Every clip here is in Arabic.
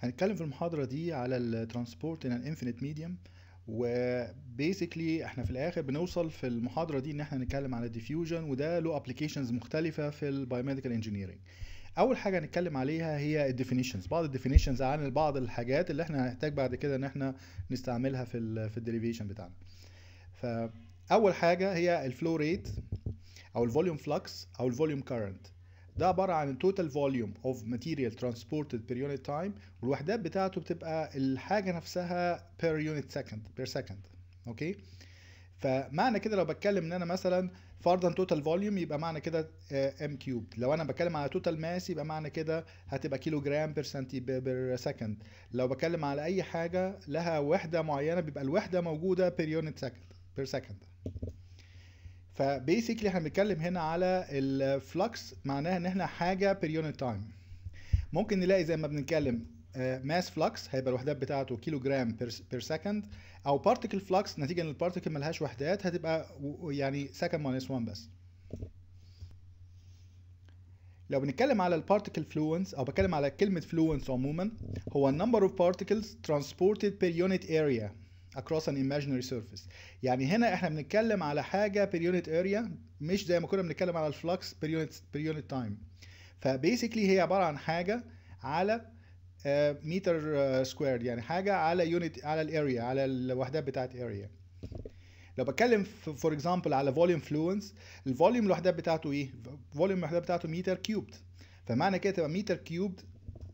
هنتكلم في المحاضرة دي على الترانسبورت ان Medium ميديم وبيسكلي احنا في الاخر بنوصل في المحاضرة دي ان احنا نتكلم على Diffusion وده له ابلكيشنز مختلفة في البايوميديكال انجينيرنج اول حاجه هنتكلم عليها هي الديفينيشنز بعض الديفينيشنز عن بعض الحاجات اللي احنا هنحتاج بعد كده ان احنا نستعملها في الـ في Derivation بتاعنا فاول حاجه هي الـ Flow Rate او الـ Volume Flux او الـ Volume Current ده عباره عن total volume of material transported per unit time والوحدات بتاعته بتبقى الحاجه نفسها per unit second per second اوكي فمعنى كده لو بتكلم ان انا مثلا فرضا total volume يبقى معنى كده آه، m كيوب لو انا بتكلم على total mass يبقى معنى كده هتبقى كيلو جرام per سنتي سكند لو بتكلم على اي حاجه لها وحده معينه بيبقى الوحده موجوده per unit second per second فبيسكلي احنا بنتكلم هنا على الفلكس معناها ان احنا حاجه بيريونت تايم ممكن نلاقي زي ما بنتكلم ماس آه، فلكس هيبقى الوحدات بتاعته كيلو جرام بير سكند او بارتيكل فلكس نتيجه ان البارتيكل ملهاش وحدات هتبقى يعني سكند ماينس 1 بس لو بنتكلم على البارتيكل فلوينس او بتكلم على كلمه فلوينس عموما هو النمبر اوف بارتيكلز ترانسبورتد بير يونت اريا across an imaginary surface يعني هنا احنا بنتكلم على حاجه per unit area مش زي ما كنا بنتكلم على الفلكس per unit per unit time فبيسكلي هي عباره عن حاجه على متر آه، سكويرد آه، يعني حاجه على يونت على الاريا على الوحدات بتاعه اريا لو بتكلم فور اكزامبل على فوليوم فلوينس الفوليوم الوحدات بتاعته ايه فوليوم الوحدات بتاعته متر كيوبد فمعنى كده تبقى متر كيوبد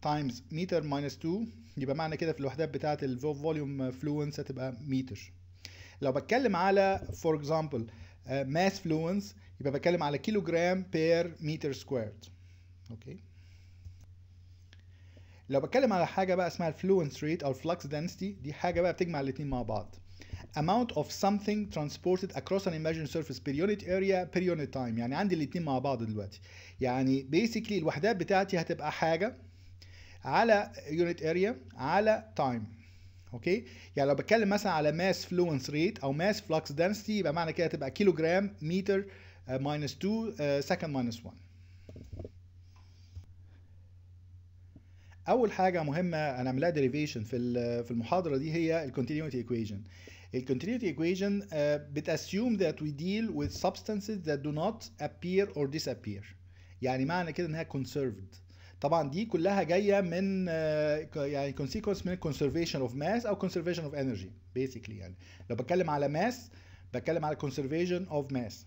تايمز متر ماينس 2 يبقى معنى كده في الوحدات بتاعت الفوليوم فلوينس هتبقى متر لو بتكلم على فور اكزامبل ماس فلوينس يبقى بتكلم على كيلو جرام بير متر سكويرد اوكي لو بتكلم على حاجه بقى اسمها الفلوينس ريت او الفلكس دنسيتي دي حاجه بقى بتجمع الاثنين مع بعض amount of something transported across an imagined surface per unit area per unit time يعني عندي الاثنين مع بعض دلوقتي يعني basically الوحدات بتاعتي هتبقى حاجه على يونت اريا على تايم اوكي يعني لو بتكلم مثلا على ماس فلوينس ريت او ماس فلوكس دنسيتي يبقى معنى كده تبقى كيلو جرام متر ماينس 2 سكند ماينس 1 اول حاجه مهمه انا هنعملها ديريفيشن في في المحاضره دي هي الكونتينيوتي ايكويشن الكونتينيوتي ايكويشن بتاسيوم ذات وي ديل وذ substances ذات دو نوت appear اور disappear يعني معنى كده انها conserved طبعا دي كلها جايه من آه، يعني كونسيكونس من conservation اوف ماس او conservation اوف انرجي بيسكلي يعني لو بتكلم على ماس بتكلم على conservation اوف ماس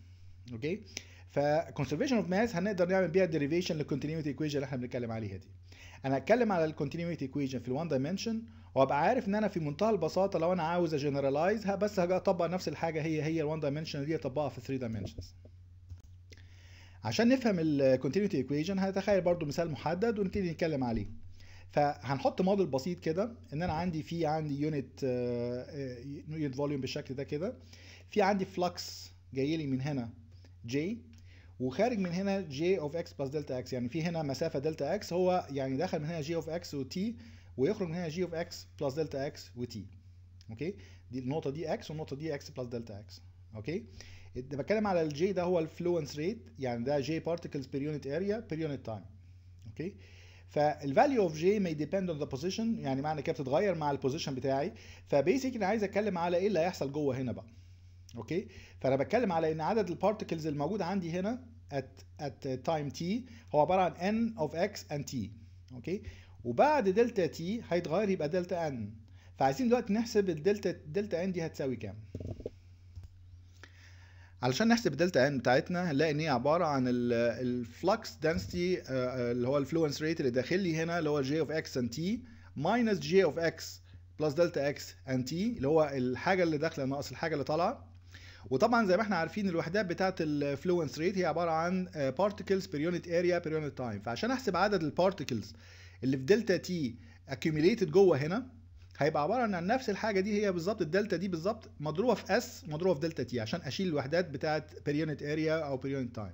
اوكي فكونسرفيشن اوف ماس هنقدر نعمل بيها ديريفيشن للكونتينيوتي ايكويشن اللي احنا بنتكلم عليها دي انا هتكلم على الكونتينيوتي ايكويشن في الوان دايمنشن وابقى عارف ان انا في منتهى البساطه لو انا عاوز اجنرالايز بس هطبق نفس الحاجه هي هي الوان دايمنشن دي اطبقها في 3 دايمنشنز عشان نفهم الكونتينيوتي ايكويشن هنتخيل برضو مثال محدد ونبتدي نتكلم عليه فهنحط موديل بسيط كده ان انا عندي في عندي يونت يونت فوليوم بالشكل ده كده في عندي فلكس جاي لي من هنا جي وخارج من هنا جي اوف اكس بلس دلتا اكس يعني في هنا مسافه دلتا اكس هو يعني دخل من هنا جي اوف اكس وتي ويخرج من هنا جي اوف اكس بلس دلتا اكس وتي اوكي دي النقطه دي اكس والنقطه دي اكس بلس دلتا اكس اوكي بتكلم على الجي ده هو الفلوينس ريت يعني ده جي بارتكلز بير يونت اريا بير يونت تايم اوكي فالفاليو اوف جي may depend on the position يعني معنى كده بتتغير مع البوزيشن بتاعي فبيسك انا عايز اتكلم على ايه اللي هيحصل جوه هنا بقى اوكي فانا بتكلم على ان عدد البارتكلز الموجود عندي هنا at at time t هو عباره عن n of x and t اوكي وبعد دلتا t هيتغير يبقى دلتا n فعايزين دلوقتي نحسب الدلتا دلتا n دي هتساوي كام علشان نحسب الدلتا ان بتاعتنا هنلاقي ان هي عباره عن الفلكس دنسيتي آه، آه، اللي هو الفلوينس ريت اللي داخل لي هنا اللي هو جي اوف اكس ان تي ماينس جي اوف اكس بلس دلتا اكس ان تي اللي هو الحاجه اللي داخله ناقص الحاجه اللي طالعه وطبعا زي ما احنا عارفين الوحدات بتاعه الفلوينس ريت هي عباره عن بارتكلز بير يونت اريا بير يونت تايم فعشان احسب عدد البارتكلز اللي في دلتا تي اكيوميليتد جوه هنا هيبقى عباره عن نفس الحاجه دي هي بالظبط الدلتا دي بالظبط مضروبه في اس مضروبه في دلتا تي عشان اشيل الوحدات بتاعه بير يونت اريا او بير يونت تايم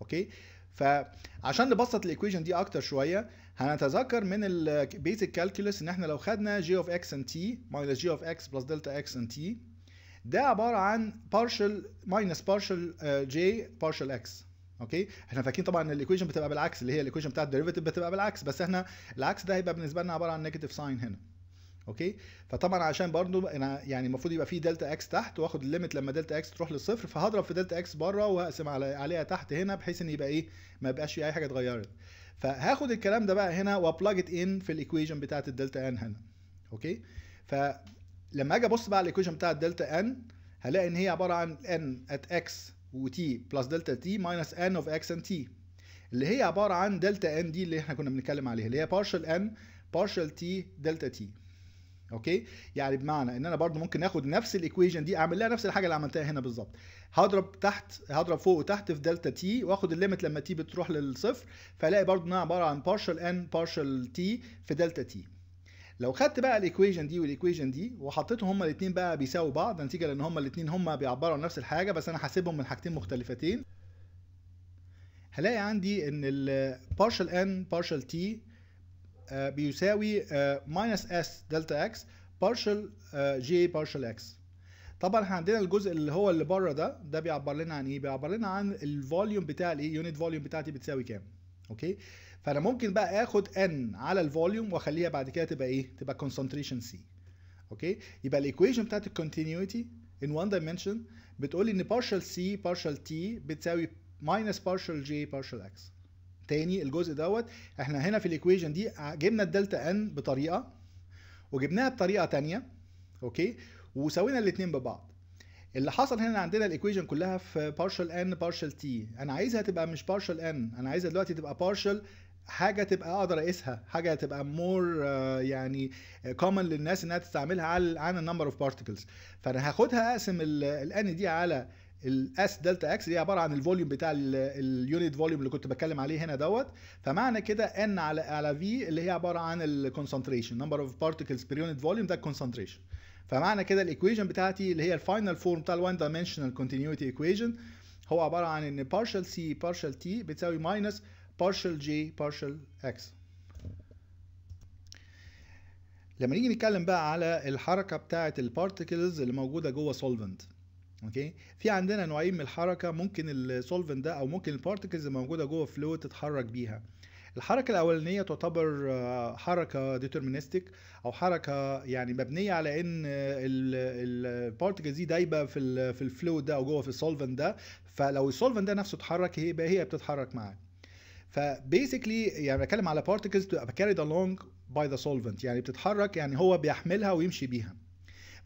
اوكي فعشان نبسط الايكويشن دي اكتر شويه هنتذكر من البيزك كالكولس ان احنا لو خدنا جي اوف اكس ان تي ماينس جي اوف اكس بلس دلتا اكس ان تي ده عباره عن بارشل ماينس بارشل جي بارشل اكس اوكي احنا فاكرين طبعا ان الايكويشن بتبقى بالعكس اللي هي الايكويشن بتاعت الديريفيتيف بتبقى بالعكس بس احنا العكس ده هيبقى بالنسبه لنا عباره عن نيجاتيف ساين هنا اوكي فطبعا عشان برضو انا يعني المفروض يبقى في دلتا اكس تحت واخد الليميت لما دلتا اكس تروح للصفر فهضرب في دلتا اكس بره وهقسم على عليها تحت هنا بحيث ان يبقى ايه ما يبقاش في اي حاجه اتغيرت فهاخد الكلام ده بقى هنا وابلج ات ان في الايكويشن بتاعه الدلتا ان هنا اوكي فلما اجي ابص بقى على الايكويشن بتاعه الدلتا ان هلاقي ان هي عباره عن ان ات اكس و تي بلس دلتا تي ماينس ان اوف اكس ان تي اللي هي عباره عن دلتا ان دي اللي احنا كنا بنتكلم عليها اللي هي بارشل ان بارشل تي دلتا تي اوكي يعني بمعنى ان انا برضو ممكن اخد نفس الايكويشن دي اعمل لها نفس الحاجه اللي عملتها هنا بالظبط هضرب تحت هضرب فوق وتحت في دلتا تي واخد الليميت لما تي بتروح للصفر فالاقي برضو انها عباره عن بارشال ان بارشال تي في دلتا تي لو خدت بقى الايكويشن دي والايكويشن دي وحطيتهم هما الاثنين بقى بيساووا بعض نتيجه لان هما الاثنين هما بيعبروا عن نفس الحاجه بس انا حاسبهم من حاجتين مختلفتين هلاقي عندي ان ال partial n partial t آه، بيساوي ماينس اس دلتا اكس بارشل جي بارشل اكس طبعا احنا عندنا الجزء اللي هو اللي بره ده ده بيعبر لنا عن ايه بيعبر لنا عن الفوليوم بتاع الايه يونت فوليوم بتاعتي بتساوي كام اوكي فانا ممكن بقى اخد ان على الفوليوم واخليها بعد كده تبقى ايه تبقى كونسنتريشن سي اوكي يبقى الايكويشن بتاعت الكونتينيوتي ان وان دايمنشن بتقول لي ان بارشل سي بارشل تي بتساوي ماينس بارشل جي بارشل اكس تاني الجزء دوت احنا هنا في الايكويشن دي جبنا الدلتا ان بطريقه وجبناها بطريقه ثانيه اوكي وسوينا الاثنين ببعض اللي حصل هنا عندنا الايكويشن كلها في بارشل ان بارشل تي انا عايزها تبقى مش بارشل ان انا عايزها دلوقتي تبقى بارشل حاجه تبقى اقدر اقيسها حاجه تبقى مور آه، يعني كومن للناس انها تستعملها على عن النمبر اوف بارتكلز فانا هاخدها اقسم الان دي على الاس دلتا اكس دي عباره عن الفوليوم بتاع اليونت فوليوم اللي كنت بتكلم عليه هنا دوت فمعنى كده ان على على في اللي هي عباره عن الكونسنتريشن نمبر اوف بارتكلز بير يونت فوليوم ده الكونسنتريشن فمعنى كده الايكويشن بتاعتي اللي هي الفاينل فورم بتاع الوان دايمنشنال كونتينيوتي ايكويشن هو عباره عن ان بارشال سي بارشال تي بتساوي ماينس بارشال جي بارشال x لما نيجي نتكلم بقى على الحركه بتاعه البارتكلز اللي موجوده جوه سولفنت اوكي في عندنا نوعين من الحركه ممكن السولفنت ده او ممكن البارتكلز الموجوده جوه فلويد تتحرك بيها الحركه الاولانيه تعتبر آه، حركه ديترمينستيك او حركه يعني مبنيه على ان البارتكلز دي دايبه في في الفلويد ده او جوه في السولفنت ده فلو السولفنت ده نفسه اتحرك يبقى هي بتتحرك معاه فبيسكلي يعني بتكلم على بارتكلز بتبقى كاريد along باي ذا سولفنت يعني بتتحرك يعني هو بيحملها ويمشي بيها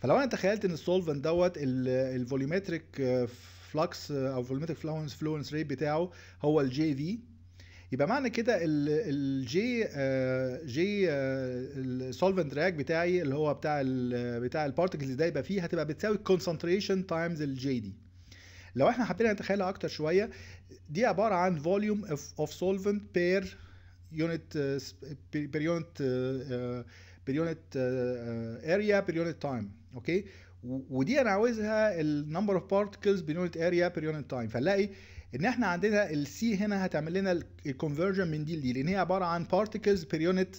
فلو انا تخيلت ان السولفنت دوت الفوليومتريك فلكس آه، آه، او فوليومتريك فلوينس فلوينس ريت بتاعه هو الجي في يبقى معنى كده الجي جي السولفنت رياك بتاعي اللي هو بتاع الـ آه، بتاع البارتكلز ده يبقى فيه هتبقى بتساوي الكونسنتريشن تايمز الجي دي لو احنا حبينا نتخيلها اكتر شويه دي عباره عن فوليوم اوف سولفنت بير يونت بير يونت بير يونت اريا بير يونت تايم اوكي ودي انا عاوزها النمبر اوف بارتكلز يونت اريا بير يونت تايم فنلاقي ان احنا عندنا السي هنا هتعمل لنا الكونفرجن من دي لدي لان هي عباره عن بارتكلز بير يونت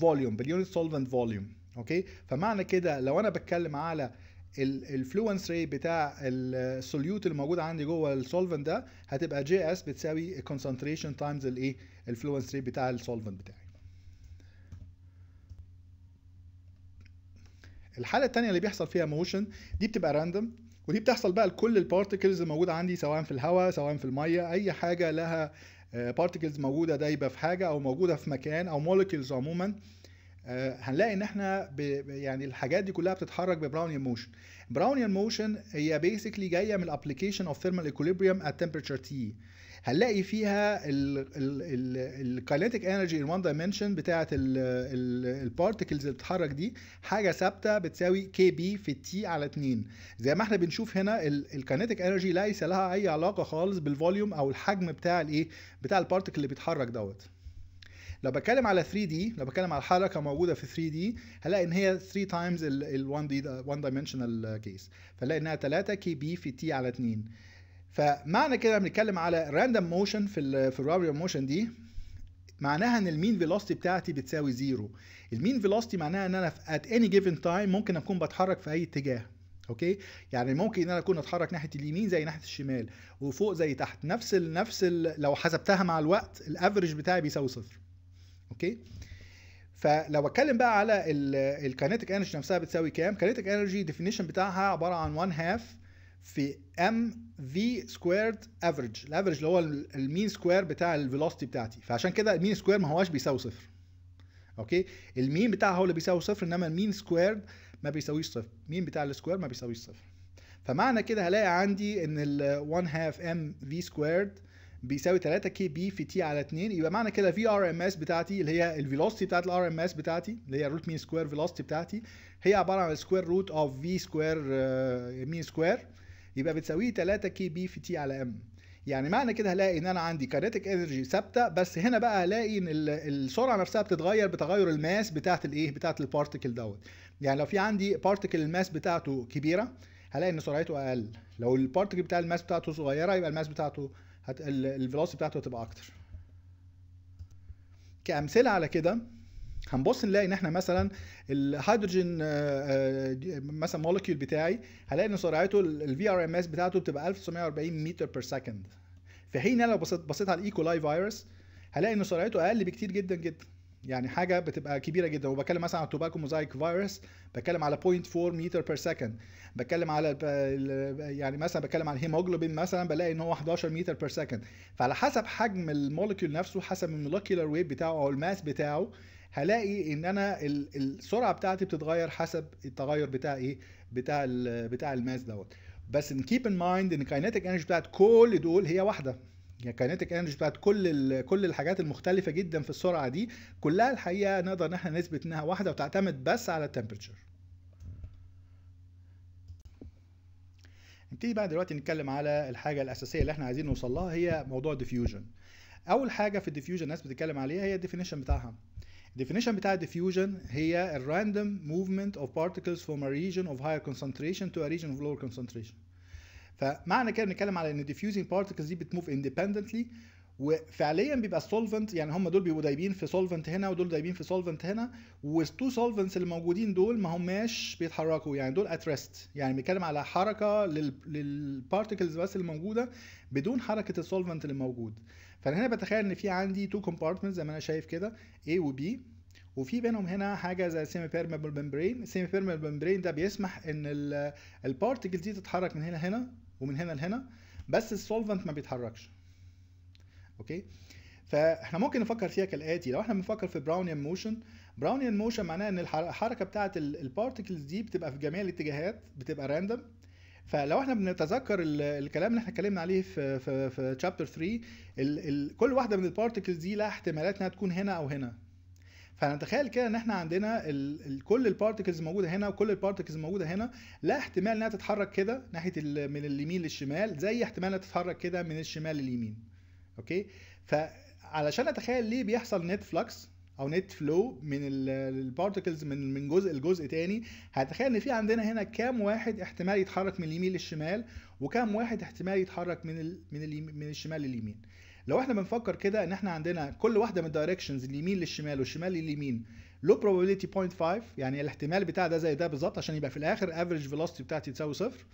فوليوم بير يونت سولفنت فوليوم اوكي فمعنى كده لو انا بتكلم على الفلوينس ري بتاع السوليوت اللي موجود عندي جوه السولفنت ده هتبقى جي اس بتساوي الكونسنتريشن تايمز الايه الفلوينس ري بتاع السولفنت بتاعي الحاله الثانيه اللي بيحصل فيها موشن دي بتبقى راندوم ودي بتحصل بقى لكل البارتكلز الموجوده عندي سواء في الهواء سواء في الميه اي حاجه لها بارتكلز آه، موجوده دايبه في حاجه او موجوده في مكان او مولكيولز عموما آه، هنلاقي ان احنا ب... يعني الحاجات دي كلها بتتحرك ببراونيان موشن براونيان موشن هي بيسكلي جايه من الابلكيشن اوف ثيرمال ايكوليبريم ات تمبرتشر تي هنلاقي فيها الكاينتيك انرجي ان وان دايمنشن بتاعه البارتكلز اللي بتتحرك دي حاجه ثابته بتساوي كي بي في تي على 2 زي ما احنا بنشوف هنا الكاينتيك انرجي ليس لها اي علاقه خالص بالفوليوم او الحجم بتاع الايه بتاع البارتكل اللي بيتحرك دوت لو بتكلم على 3 دي لو بتكلم على حركه موجوده في 3 دي هلاقي ان هي 3 تايمز ال 1 دي 1 دايمنشنال كيس فلاقي انها 3 كي بي في تي على 2 فمعنى كده بنتكلم على راندوم موشن في الـ في الرابر موشن دي معناها ان المين فيلوستي بتاعتي بتساوي زيرو المين فيلوستي معناها ان انا في ات اني جيفن تايم ممكن اكون بتحرك في اي اتجاه اوكي يعني ممكن ان انا اكون اتحرك ناحيه اليمين زي ناحيه الشمال وفوق زي تحت نفس نفس لو حسبتها مع الوقت الافرج بتاعي بيساوي صفر اوكي فلو اتكلم بقى على الكينيتيك انرجي نفسها بتساوي كام الكينيتيك انرجي ديفينيشن بتاعها عباره عن 1 هاف في ام في سكويرد افريج الافريج اللي هو المين سكوير بتاع الفيلوسيتي بتاعتي فعشان كده المين سكوير ما هواش بيساوي صفر اوكي المين بتاعها هو اللي بيساوي صفر انما المين سكوير ما بيساويش صفر المين بتاع السكوير ما بيساويش صفر فمعنى كده هلاقي عندي ان ال 1 half m v squared بيساوي 3 كي بي في تي على 2 يبقى معنى كده في ار ام اس بتاعتي اللي هي الفيلوسيتي بتاعت الار ام اس بتاعتي اللي هي الروت مين سكوير فيلوسيتي بتاعتي هي عباره عن سكوير روت اوف في سكوير مين سكوير يبقى بتساوي 3 كي بي في تي على ام يعني معنى كده هلاقي ان انا عندي كاريتك انرجي ثابته بس هنا بقى هلاقي ان السرعه نفسها بتتغير بتغير الماس بتاعت الايه بتاعت البارتكل دوت يعني لو في عندي بارتكل الماس بتاعته كبيره هلاقي ان سرعته اقل لو البارتكل بتاع الماس بتاعته صغيره يبقى الماس بتاعته هت... الفيلوسيتي بتاعته هتبقى اكتر كامثله على كده هنبص نلاقي ان احنا مثلا الهيدروجين آه، آه، مثلا مولكيول بتاعي هلاقي ان سرعته الفي ار ام اس بتاعته بتبقى 1940 متر بير سكند في حين انا لو بصيت بصيت على الايكولاي فيروس هلاقي ان سرعته اقل بكتير جدا جدا يعني حاجه بتبقى كبيره جدا وبتكلم مثلا على التوباكو موزايك فيروس بتكلم على 0.4 متر بير سكند بتكلم على يعني مثلا بتكلم على الهيموجلوبين مثلا بلاقي ان هو 11 متر بير سكند فعلى حسب حجم المولكيول نفسه حسب المولكيولار ويت بتاعه او الماس بتاعه هلاقي ان انا السرعه بتاعتي بتتغير حسب التغير بتاع ايه بتاع بتاع الماس دوت بس نكيب ان مايند ان الكاينتيك انرجي بتاعت كل دول هي واحده الكاينتيك يعني انرجي بتاعت كل كل الحاجات المختلفه جدا في السرعه دي كلها الحقيقه نقدر ان احنا نثبت انها واحده وتعتمد بس على التمبرتشر نبتدي بقى دلوقتي نتكلم على الحاجه الاساسيه اللي احنا عايزين نوصل لها هي موضوع الديفيوجن اول حاجه في الديفيوجن الناس بتتكلم عليها هي الديفينيشن بتاعها الديفينيشن بتاع الديفيوجن هي الراندوم موفمنت اوف بارتكلز فروم ا ريجن اوف higher كونسنتريشن تو ا ريجن اوف lower كونسنتريشن فمعنى كده بنتكلم على ان diffusing particles دي بتموف independently وفعليا بيبقى السولفنت يعني هم دول بيبقوا دايبين في سولفنت هنا ودول دايبين في سولفنت هنا والتو سولفنتس اللي موجودين دول ما هماش بيتحركوا يعني دول ات ريست يعني بنتكلم على حركه للبارتكلز بس اللي موجوده بدون حركه السولفنت اللي موجود فانا هنا بتخيل ان في عندي تو كومبارتمنت زي ما انا شايف كده A و B وفي بينهم هنا حاجه زي سيمي بيرميبل ممبرين السيمي بيرميبل ممبرين ده بيسمح ان البارتكلز دي تتحرك من هنا هنا ومن هنا لهنا بس السولفنت ما بيتحركش اوكي فاحنا ممكن نفكر فيها كالاتي لو احنا بنفكر في براونيان موشن براونيان موشن معناها ان الحركه بتاعه البارتكلز دي بتبقى في جميع الاتجاهات بتبقى راندوم فلو احنا بنتذكر الكلام اللي احنا اتكلمنا عليه في في في تشابتر 3 كل واحده من البارتكلز دي لها احتمالات انها تكون هنا او هنا فنتخيل كده ان احنا عندنا الـ الـ كل البارتكلز موجوده هنا وكل البارتكلز موجوده هنا لا احتمال انها تتحرك كده ناحيه من اليمين للشمال زي احتمال انها تتحرك كده من الشمال لليمين اوكي فعلشان اتخيل ليه بيحصل نت فلكس او نت فلو من البارتكلز من من جزء لجزء تاني هتخيل ان في عندنا هنا كام واحد احتمال يتحرك من اليمين للشمال وكام واحد احتمال يتحرك من من من الشمال لليمين لو احنا بنفكر كده ان احنا عندنا كل واحده من الدايركشنز اليمين للشمال والشمال لليمين لو probability 0.5 يعني الاحتمال بتاع ده زي ده بالظبط عشان يبقى في الاخر average velocity بتاعتي تساوي صفر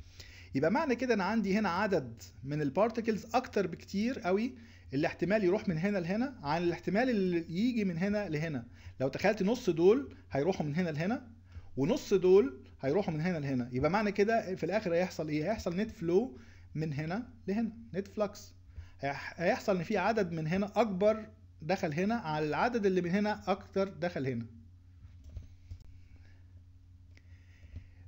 يبقى معنى كده انا عندي هنا عدد من البارتكلز اكتر بكتير قوي اللي احتمال يروح من هنا لهنا عن الاحتمال اللي يجي من هنا لهنا لو تخيلت نص دول هيروحوا من هنا لهنا ونص دول هيروحوا من هنا لهنا يبقى معنى كده في الاخر هيحصل ايه هيحصل نت فلو من هنا لهنا نت فلكس هيحصل ان في عدد من هنا اكبر دخل هنا على العدد اللي من هنا اكتر دخل هنا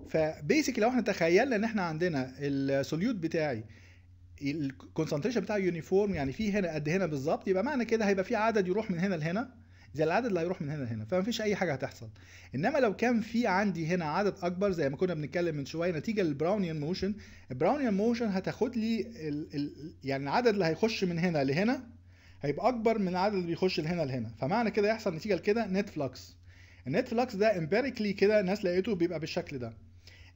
فبيسك لو احنا تخيلنا ان احنا عندنا السوليوت بتاعي الكونسنتريشن بتاعه يونيفورم يعني في هنا قد هنا بالظبط يبقى معنى كده هيبقى في عدد يروح من هنا لهنا زي العدد اللي هيروح من هنا لهنا فمفيش اي حاجه هتحصل انما لو كان في عندي هنا عدد اكبر زي ما كنا بنتكلم من شويه نتيجه للبراونيان موشن البراونيان موشن هتاخد لي ال ال يعني العدد اللي هيخش من هنا لهنا هيبقى اكبر من العدد اللي بيخش لهنا لهنا فمعنى كده يحصل نتيجه لكده نت فلكس النت فلكس ده امبيريكلي كده الناس لقيته بيبقى بالشكل ده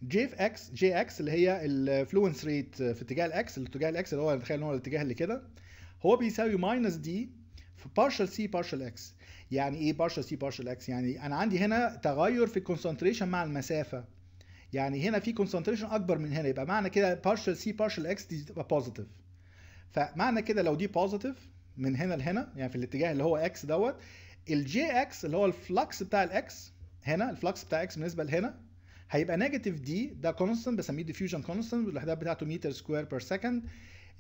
جي في اكس جي اكس اللي هي الفلوينس ريت في اتجاه الاكس الاتجاه الاكس اللي هو تخيل ان هو الاتجاه اللي كده هو بيساوي ماينس دي في partial C partial X يعني ايه partial C partial X يعني انا عندي هنا تغير في الكونسنتريشن مع المسافه يعني هنا في كونسنتريشن اكبر من هنا يبقى معنى كده partial C partial X دي تبقى positive فمعنى كده لو دي positive من هنا لهنا يعني في الاتجاه اللي هو X دوت الجي اكس اللي هو الفلكس بتاع الاكس هنا الفلكس بتاع اكس بالنسبه لهنا هيبقى نيجاتيف دي ده كونستنت بسميه ديفيوجن كونستنت والاحداث بتاعته متر سكوير بير سكند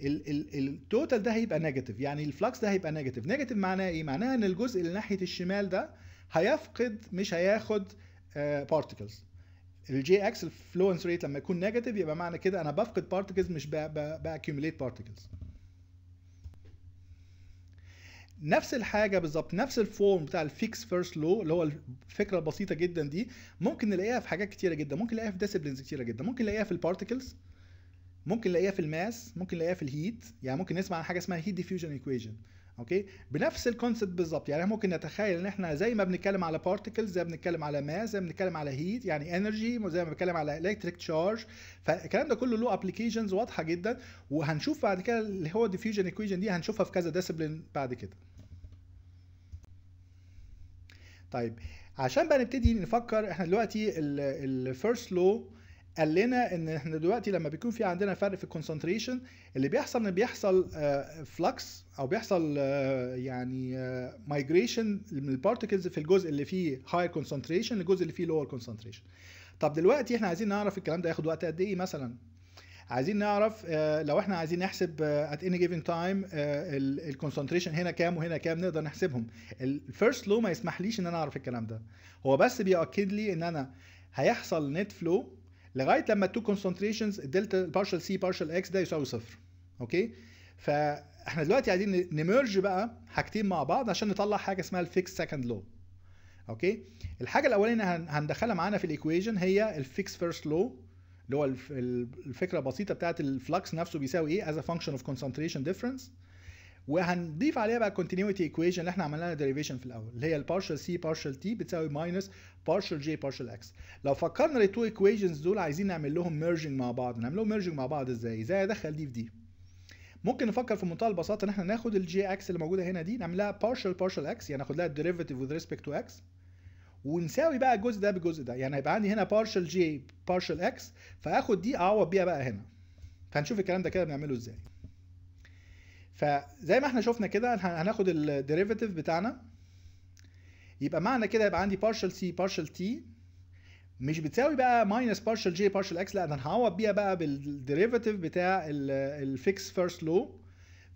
التوتال ده هيبقى نيجاتيف يعني الفلكس ده هيبقى نيجاتيف نيجاتيف معناه ايه معناها ان الجزء اللي ناحيه الشمال ده هيفقد مش هياخد بارتكلز الجي اكس الفلوينس ريت لما يكون نيجاتيف يبقى معنى كده انا بفقد بارتكلز مش باكيوميليت بارتكلز نفس الحاجه بالظبط نفس الفورم بتاع الفيكس فيرست لو اللي هو الفكره البسيطه جدا دي ممكن نلاقيها في حاجات كتيره جدا ممكن نلاقيها في ديسيبلينز كتيره جدا ممكن نلاقيها في البارتكلز ممكن نلاقيها في الماس ممكن نلاقيها في الهيت يعني ممكن نسمع عن حاجه اسمها هيت ديفيوجن ايكويشن اوكي بنفس الكونسبت بالظبط يعني ممكن نتخيل ان احنا زي ما بنتكلم على بارتكلز زي ما بنتكلم على ماس زي ما بنتكلم على هيت يعني انرجي زي ما بنتكلم على الكتريك تشارج فالكلام ده كله له ابلكيشنز واضحه جدا وهنشوف بعد كده اللي هو الديفيوجن ايكويشن دي هنشوفها في كذا ديسيبلين بعد كده طيب عشان بقى نبتدي نفكر احنا دلوقتي الفيرست لو قال لنا ان احنا دلوقتي لما بيكون في عندنا فرق في الكونسنتريشن اللي بيحصل ان بيحصل فلكس آه، او بيحصل آه، يعني مايجريشن آه، من البارتكلز في الجزء اللي فيه هاير كونسنتريشن للجزء اللي فيه لور كونسنتريشن طب دلوقتي احنا عايزين نعرف الكلام ده ياخد وقت قد ايه مثلا عايزين نعرف لو احنا عايزين نحسب ات اني جيفن تايم الكونسنتريشن هنا كام وهنا كام نقدر نحسبهم الفيرست لو ما يسمحليش ان انا اعرف الكلام ده هو بس بيأكد لي ان انا هيحصل نت فلو لغايه لما التو كونسنتريشنز الدلتا بارشل سي بارشل اكس ده يساوي صفر اوكي فاحنا دلوقتي عايزين نمرج بقى حاجتين مع بعض عشان نطلع حاجه اسمها الفيكس سكند لو اوكي الحاجه الاولانيه هندخلها معانا في الايكويشن هي الفيكس فيرست لو اللي هو الفكره البسيطه بتاعت الفلكس نفسه بيساوي ايه از ا فانكشن اوف كونسنتريشن ديفرنس وهنضيف عليها بقى continuity equation اللي احنا عملناها derivation في الاول اللي هي partial c partial t بتساوي minus partial j partial x لو فكرنا التو equations دول عايزين نعمل لهم merging مع بعض نعمل لهم merging مع بعض ازاي ازاي ادخل دي في دي ممكن نفكر في منتهى البساطه ان احنا ناخد الجي اكس اللي موجوده هنا دي نعمل لها partial partial x يعني ناخد لها derivative with respect to x ونساوي بقى الجزء ده بالجزء ده يعني هيبقى عندي هنا partial j partial x فاخد دي اعوض بيها بقى هنا هنشوف الكلام ده كده بنعمله ازاي فزي ما احنا شفنا كده هناخد الديريفيتيف بتاعنا يبقى معنى كده يبقى عندي partial c partial t مش بتساوي بقى minus partial j partial x لا ده انا هعوض بيها بقى بالديريفيتيف بتاع الفيكس فيرست لو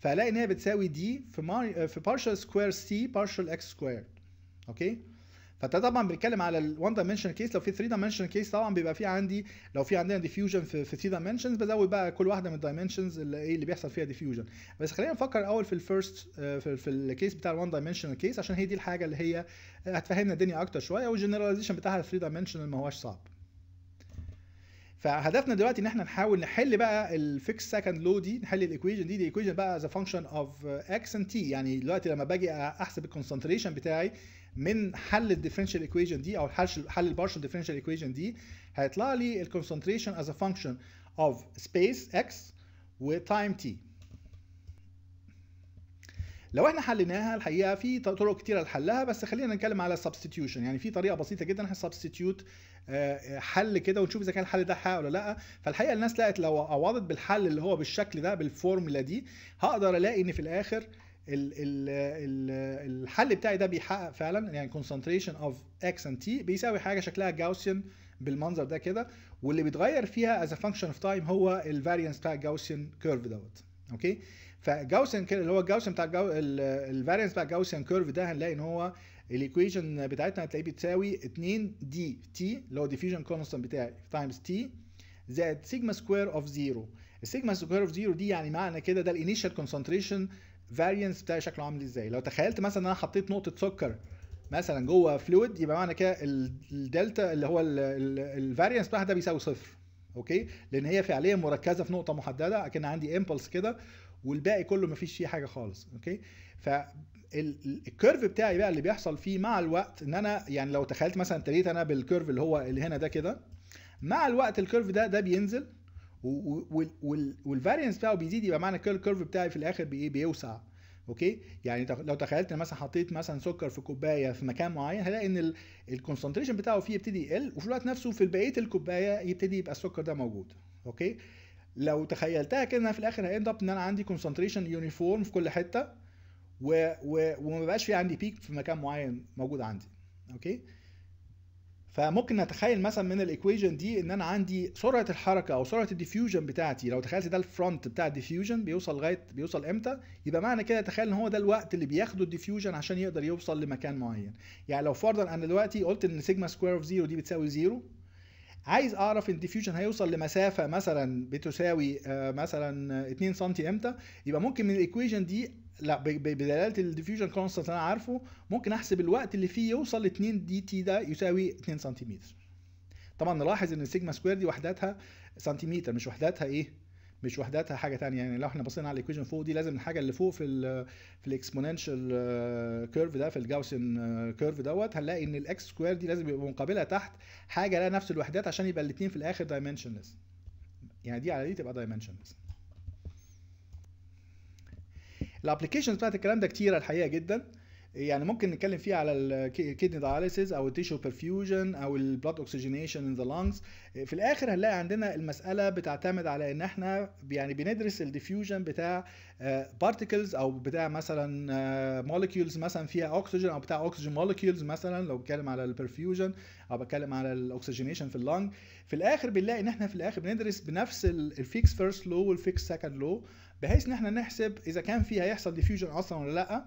فهلاقي ان هي بتساوي دي في في partial square c partial x squared اوكي okay? فانت طبعا بنتكلم على 1 دايمنشن كيس لو في 3 دايمنشن كيس طبعا بيبقى في عندي لو في عندنا ديفيوجن في 3 دايمنشنز بزود بقى كل واحده من الدايمنشنز اللي ايه اللي بيحصل فيها ديفيوجن بس خلينا نفكر الاول في الفيرست آه، في, في الكيس بتاع 1 دايمنشنال كيس عشان هي دي الحاجه اللي هي آه، هتفهمنا الدنيا اكتر شويه والجنراليزيشن بتاعها 3 دايمنشنال ما هواش صعب فهدفنا دلوقتي ان احنا نحاول نحل بقى الفيكس سكند لو دي نحل الايكويشن دي دي ايكويشن بقى از فانكشن اوف اكس اند تي يعني دلوقتي لما باجي احسب الكونسنتريشن بتاعي من حل الديفرنشال ايكويشن دي او حل حل البارشل ديفرنشال ايكويشن دي هيطلع لي الكونسنتريشن از ا فانكشن اوف سبيس اكس وتايم تي لو احنا حليناها الحقيقه في طرق كتيره لحلها بس خلينا نتكلم على substitution يعني في طريقه بسيطه جدا هنسبستيوت آه، آه، حل كده ونشوف اذا كان الحل ده حقيقي ولا لا فالحقيقه الناس لقت لو عوضت بالحل اللي هو بالشكل ده بالفورمولا دي هقدر الاقي ان في الاخر ال ال ال الحل بتاعي ده بيحقق فعلا يعني concentration of x and t بيساوي حاجه شكلها جاوسيان بالمنظر ده كده واللي بيتغير فيها as a function of time هو الفاريانس بتاع الجاوسيان كيرف دوت اوكي فجاوسيان اللي هو الجاوسيان بتاع الفاريانس بتاع الجاوسيان كيرف ده هنلاقي ان هو الايكويشن بتاعتنا هتلاقيه بتساوي 2 دي تي اللي هو ديفيجن كونستنت بتاعي تايمز تي زائد سيجما سكوير اوف زيرو السيجما سكوير اوف زيرو دي يعني معنى كده ده الانيشال كونسنتريشن الفارينس بتاعي شكله عامل ازاي لو تخيلت مثلا انا حطيت نقطه سكر مثلا جوه فلويد يبقى معنى كده الدلتا اللي هو الفاريانس بتاعها ده بيساوي صفر اوكي لان هي فعليا مركزه في نقطه محدده اكن عندي امبلس كده والباقي كله مفيش فيه حاجه خالص اوكي ف الكيرف بتاعي بقى اللي بيحصل فيه مع الوقت ان انا يعني لو تخيلت مثلا ابتديت انا بالكيرف اللي هو اللي هنا ده كده مع الوقت الكيرف ده ده بينزل والفارينس بتاعه بيزيد يبقى معنى كده الكيرف بتاعي في الاخر بايه بيوسع اوكي يعني لو تخيلت ان مثلا حطيت مثلا سكر في كوبايه في مكان معين هلاقي ان الكونسنتريشن بتاعه فيه يبتدي يقل وفي الوقت نفسه في بقيه الكوبايه يبتدي يبقى السكر ده موجود اوكي لو تخيلتها كده في الاخر هيند اب ان انا عندي كونسنتريشن يونيفورم في كل حته و... و... وما بقاش في عندي بيك في مكان معين موجود عندي اوكي فممكن نتخيل مثلا من الايكويجن دي ان انا عندي سرعه الحركه او سرعه الديفيوجن بتاعتي لو تخيلت ده الفرونت بتاع الديفيوجن بيوصل لغايه بيوصل امتى يبقى معنى كده تخيل ان هو ده الوقت اللي بياخده الديفيوجن عشان يقدر يوصل لمكان معين يعني لو فرضا انا دلوقتي قلت ان سيجما سكوير اوف زيرو دي بتساوي زيرو عايز اعرف الديفيوجن هيوصل لمسافه مثلا بتساوي آه، مثلا 2 سم امتى يبقى ممكن من الايكويجن دي لا بدلاله الديفيوجن كونستانت انا عارفه ممكن احسب الوقت اللي فيه يوصل ل 2 دي تي ده يساوي 2 سنتيمتر طبعا نلاحظ ان السيجما سكوير دي وحداتها سنتيمتر مش وحداتها ايه مش وحداتها حاجه ثانيه يعني لو احنا بصينا على الايكويشن فوق دي لازم الحاجه اللي فوق في ال في الاكسبوننشال آه، كيرف ده في الجاوسن كيرف آه، دوت هنلاقي ان الاكس سكوير دي لازم يبقى مقابلها تحت حاجه لها نفس الوحدات عشان يبقى الاثنين في الاخر دايمنشنلess يعني دي على دي تبقى دايمنشنلess الابلكيشنز بتاعت الكلام ده كتيره الحقيقه جدا يعني ممكن نتكلم فيها على الكيدني داياليسيز او التيشو بيرفيوجن او البلاد اوكسجينيشن ان ذا لانجز في الاخر هنلاقي عندنا المساله بتعتمد على ان احنا يعني بندرس الديفيوجن بتاع بارتيكلز آه، او بتاع مثلا موليكيولز آه، مثلا فيها اكسجين او بتاع اكسجين موليكيولز مثلا لو بتكلم على البرفيوجن او بتكلم على الاوكسجينيشن في اللانج في الاخر بنلاقي ان احنا في الاخر بندرس بنفس الفيكس فيرست لو والفيكس سكند لو بحيث ان احنا نحسب اذا كان فيها هيحصل ديفيوجن اصلا ولا لا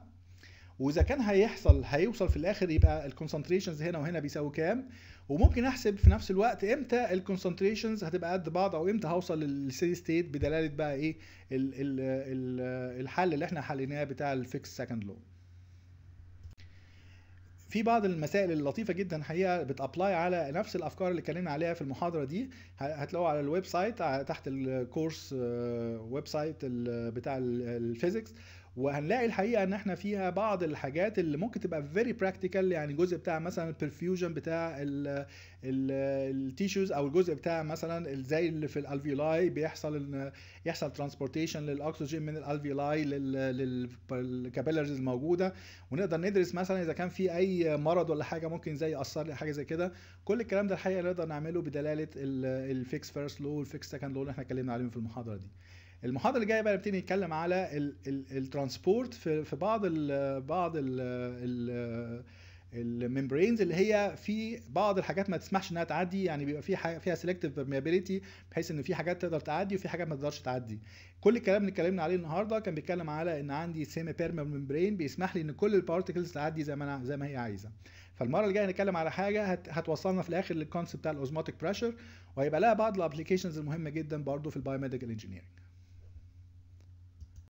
واذا كان هيحصل هيوصل في الاخر يبقى الكونسنتريشنز هنا وهنا بيساوي كام وممكن احسب في نفس الوقت امتى الكونسنتريشنز هتبقى قد بعض او امتى هوصل للسيدي ستيت بدلاله بقى ايه الحل اللي احنا حليناه بتاع الفيكس سكند لو في بعض المسائل اللطيفه جدا حقيقه بتابلاي على نفس الافكار اللي اتكلمنا عليها في المحاضره دي هتلاقوها على الويب سايت تحت الكورس آه، ويب سايت بتاع الفيزيكس وهنلاقي الحقيقه ان احنا فيها بعض الحاجات اللي ممكن تبقى فيري براكتيكال يعني الجزء بتاع مثلا البرفيوجن بتاع التيشوز او الجزء بتاع مثلا زي اللي في الالفيولاي بيحصل ان يحصل ترانسبورتيشن للاكسجين من الالفيولاي للكابيلرز الموجوده ونقدر ندرس مثلا اذا كان في اي مرض ولا حاجه ممكن زي ياثر لي حاجه زي كده كل الكلام ده الحقيقه نقدر نعمله بدلاله الفيكس فيرست لو والفيكس سكند لو اللي احنا اتكلمنا عليهم في المحاضره دي المحاضره اللي جايه بقى نبتدي نتكلم على الترانسبورت في في بعض الـ بعض الـ الممبرينز اللي هي في بعض الحاجات ما تسمحش انها تعدي يعني بيبقى في حاجة فيها سيلكتيف برميابيليتي بحيث ان في حاجات تقدر تعدي وفي حاجات ما تقدرش تعدي كل الكلام اللي اتكلمنا عليه النهارده كان بيتكلم على ان عندي سيمي بيرميبل ممبرين بيسمح لي ان كل البارتكلز تعدي زي ما انا زي ما هي عايزه فالمره اللي جايه هنتكلم على حاجه هت... هتوصلنا في الاخر للكونسبت بتاع الاوزماتيك بريشر وهيبقى لها بعض الابلكيشنز المهمه جدا برضو في البايوميديكال انجينيرنج